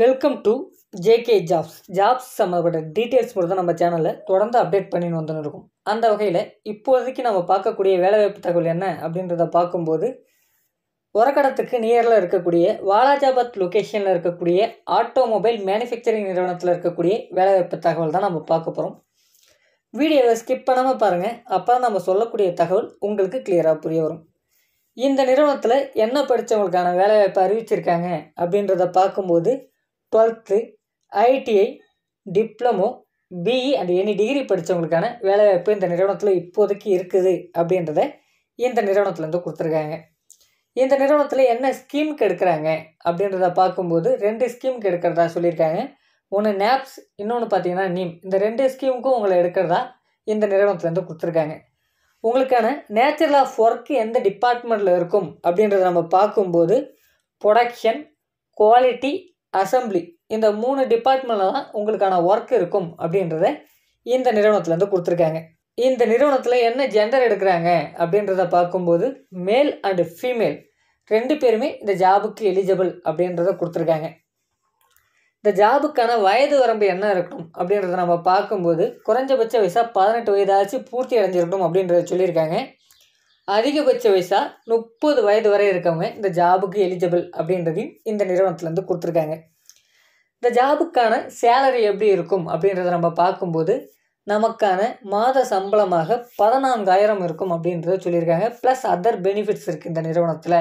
welcome to JK jobs jobs சம்மந்தப்பட்ட details பொறுத்து நம்ம சேனலில் தொடர்ந்து அப்டேட் பண்ணின்னு வந்துன்னு இருக்கும் அந்த வகையில் இப்போதைக்கு நம்ம பார்க்கக்கூடிய வேலைவாய்ப்பு தகவல் என்ன அப்படின்றத பார்க்கும்போது உரக்கடத்துக்கு நியரில் இருக்கக்கூடிய வாலாஜாபாத் லொக்கேஷனில் இருக்கக்கூடிய ஆட்டோமொபைல் மேனுஃபேக்சரிங் நிறுவனத்தில் இருக்கக்கூடிய வேலைவாய்ப்பு தகவல் தான் நம்ம பார்க்க போகிறோம் வீடியோவை ஸ்கிப் பண்ணாமல் பாருங்கள் அப்போ நம்ம சொல்லக்கூடிய தகவல் உங்களுக்கு கிளியராக புரிய வரும் இந்த நிறுவனத்தில் என்ன படித்தவங்களுக்கான வேலைவாய்ப்பு அறிவிச்சிருக்காங்க அப்படின்றத பார்க்கும்போது twelfth ITI diploma BE and any degree படித்தவங்களுக்கான வேலைவாய்ப்பு இந்த நிறுவனத்தில் இப்போதைக்கு இருக்குது அப்படின்றத இந்த நிறுவனத்துலேருந்து கொடுத்துருக்காங்க இந்த நிறுவனத்தில் என்ன ஸ்கீமுக்கு எடுக்கிறாங்க அப்படின்றத பார்க்கும்போது ரெண்டு ஸ்கீமுக்கு எடுக்கிறதா சொல்லியிருக்காங்க ஒன்று நேப்ஸ் இன்னொன்று பார்த்தீங்கன்னா நீம் e இந்த ரெண்டு ஸ்கீமுக்கும் உங்களை எடுக்கிறதா இந்த நிறுவனத்துலேருந்து கொடுத்துருக்காங்க உங்களுக்கான நேச்சுரல் ஆஃப் ஒர்க் எந்த டிபார்ட்மெண்ட்டில் இருக்கும் அப்படின்றத நம்ம பார்க்கும்போது ப்ரொடக்ஷன் குவாலிட்டி அசம்பிளி இந்த மூணு டிபார்ட்மெண்ட்டில் தான் உங்களுக்கான ஒர்க் இருக்கும் அப்படின்றத இந்த நிறுவனத்துலேருந்து கொடுத்துருக்காங்க இந்த நிறுவனத்தில் என்ன ஜெண்டர் எடுக்கிறாங்க அப்படின்றத பார்க்கும்போது மேல் அண்டு ஃபீமேல் ரெண்டு பேருமே இந்த ஜாபுக்கு எலிஜிபிள் அப்படின்றத கொடுத்துருக்காங்க இந்த ஜாபுக்கான வயது வரம்பு என்ன இருக்கணும் அப்படின்றத நம்ம பார்க்கும்போது குறைஞ்சபட்ச வயசாக பதினெட்டு வயதாச்சு பூர்த்தி அடைஞ்சிருக்கணும் அப்படின்றத சொல்லியிருக்காங்க அதிகபட்ச வயசாக முப்பது வயது வரை இருக்கவங்க இந்த ஜாபுக்கு எலிஜிபிள் அப்படின்றதையும் இந்த நிறுவனத்துலேருந்து கொடுத்துருக்காங்க இந்த ஜாபுக்கான சேலரி எப்படி இருக்கும் அப்படின்றத நம்ம பார்க்கும்போது நமக்கான மாத சம்பளமாக பதினான்காயிரம் இருக்கும் அப்படின்றத சொல்லியிருக்காங்க ப்ளஸ் அதர் பெனிஃபிட்ஸ் இருக்குது இந்த நிறுவனத்தில்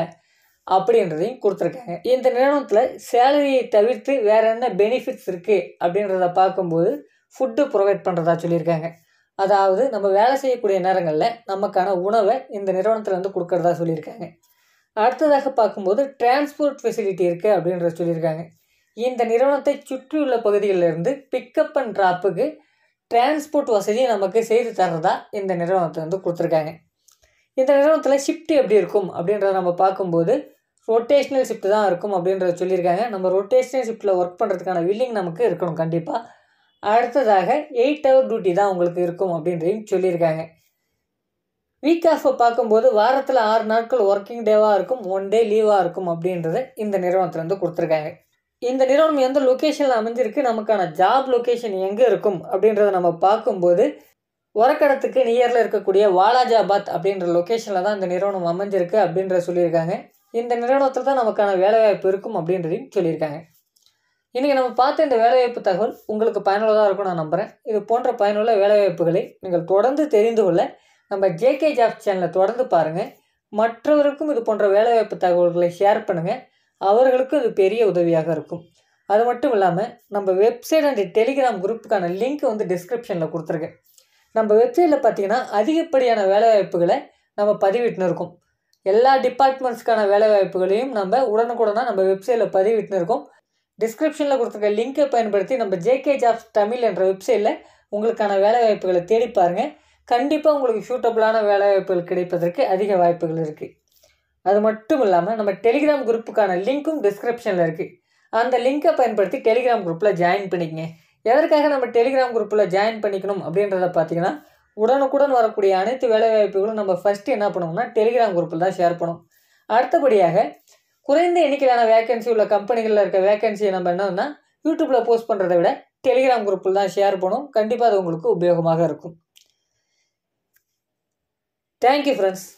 அப்படின்றதையும் கொடுத்துருக்காங்க இந்த நிறுவனத்தில் சேலரியை தவிர்த்து வேறு என்ன பெனிஃபிட்ஸ் இருக்குது அப்படின்றத பார்க்கும்போது ஃபுட்டு ப்ரொவைட் பண்ணுறதா சொல்லியிருக்காங்க அதாவது நம்ம வேலை செய்யக்கூடிய நேரங்களில் நமக்கான உணவை இந்த நிறுவனத்தில் வந்து கொடுக்கறதா சொல்லியிருக்காங்க அடுத்ததாக பார்க்கும்போது டிரான்ஸ்போர்ட் ஃபெசிலிட்டி இருக்குது அப்படின்ற சொல்லியிருக்காங்க இந்த நிறுவனத்தை சுற்றியுள்ள பகுதிகளிலிருந்து பிக்கப் அண்ட் ட்ராப்புக்கு டிரான்ஸ்போர்ட் வசதியை நமக்கு செய்து தர்றதா இந்த நிறுவனத்தை வந்து கொடுத்துருக்காங்க இந்த நிறுவனத்தில் ஷிஃப்ட் எப்படி இருக்கும் அப்படின்றத நம்ம பார்க்கும்போது ரொட்டேஷ்னல் ஷிஃப்ட் தான் இருக்கும் அப்படின்றத சொல்லியிருக்காங்க நம்ம ரொட்டேஷ்னல் ஷிஃப்ட்டில் ஒர்க் பண்ணுறதுக்கான வில்லிங் நமக்கு இருக்கணும் கண்டிப்பாக அடுத்ததாக எயிட் ஹவர் டியூட்டி தான் உங்களுக்கு இருக்கும் அப்படின்றையும் சொல்லியிருக்காங்க வீக் ஆஃபை பார்க்கும்போது வாரத்தில் ஆறு நாட்கள் ஒர்க்கிங் டேவாக இருக்கும் ஒன் டே லீவாக இருக்கும் அப்படின்றத இந்த நிறுவனத்துலேருந்து கொடுத்துருக்காங்க இந்த நிறுவனம் எந்த லொக்கேஷனில் அமைஞ்சிருக்கு நமக்கான ஜாப் லொக்கேஷன் எங்கே இருக்கும் அப்படின்றத நம்ம பார்க்கும்போது உரக்கடத்துக்கு நியரில் இருக்கக்கூடிய வாலாஜாபாத் அப்படின்ற லொக்கேஷனில் தான் இந்த நிறுவனம் அமைஞ்சிருக்கு அப்படின்றத சொல்லியிருக்காங்க இந்த நிறுவனத்தில் தான் நமக்கான வேலைவாய்ப்பு இருக்கும் அப்படின்றதையும் சொல்லியிருக்காங்க இன்றைக்கி நம்ம பார்த்த இந்த வேலைவாய்ப்பு தகவல் உங்களுக்கு பயனுள்ளதாக இருக்கும் நான் நம்புகிறேன் இது போன்ற பயனுள்ள வேலைவாய்ப்புகளை நீங்கள் தொடர்ந்து தெரிந்து கொள்ள நம்ம ஜேகே ஜாப் சேனலை தொடர்ந்து பாருங்கள் மற்றவருக்கும் இது போன்ற வேலைவாய்ப்பு தகவல்களை ஷேர் பண்ணுங்கள் அவர்களுக்கும் இது பெரிய உதவியாக இருக்கும் அது மட்டும் இல்லாமல் நம்ம வெப்சைட் அண்ட் டெலிகிராம் குரூப்புக்கான லிங்க் வந்து டிஸ்கிரிப்ஷனில் கொடுத்துருக்கேன் நம்ம வெப்சைட்டில் பார்த்தீங்கன்னா அதிகப்படியான வேலைவாய்ப்புகளை நம்ம பதிவிட்டுன்னு இருக்கோம் எல்லா டிபார்ட்மெண்ட்ஸ்க்கான வேலைவாய்ப்புகளையும் நம்ம உடனுக்குடனாக நம்ம வெப்சைட்டில் பதிவிட்டுன்னு இருக்கோம் டிஸ்கிரிப்ஷனில் கொடுத்துருக்க லிங்கை பயன்படுத்தி நம்ம ஜேகே ஜாப்ஸ் தமிழ் என்ற வெப்சைட்டில் உங்களுக்கான வேலைவாய்ப்புகளை தேடி பாருங்கள் கண்டிப்பாக உங்களுக்கு சூட்டபுளான வேலைவாய்ப்புகள் கிடைப்பதற்கு அதிக வாய்ப்புகள் இருக்குது அது மட்டும் இல்லாமல் நம்ம டெலிகிராம் குரூப்புக்கான லிங்க்கும் டிஸ்கிரிப்ஷனில் இருக்குது அந்த லிங்கை பயன்படுத்தி டெலிகிராம் குரூப்பில் ஜாயின் பண்ணிக்கங்க எதற்காக நம்ம டெலிகிராம் குரூப்பில் ஜாயின் பண்ணிக்கணும் அப்படின்றத பார்த்தீங்கன்னா உடனுக்குடன் வரக்கூடிய அனைத்து வேலைவாய்ப்புகளும் நம்ம ஃபஸ்ட்டு என்ன பண்ணுவோம்னா டெலிகிராம் குரூப்பில் தான் ஷேர் பண்ணுவோம் அடுத்தபடியாக குறைந்த எண்ணிக்கையிலான வேகன்சி உள்ள கம்பெனிகளில் இருக்க வேகன்சியை நம்ம என்னன்னா யூடியூப்பில் போஸ்ட் பண்ணுறதை விட டெலிகிராம் குரூப்பில் தான் ஷேர் பண்ணும் கண்டிப்பாக அது உங்களுக்கு உபயோகமாக இருக்கும் தேங்க்யூ ஃப்ரெண்ட்ஸ்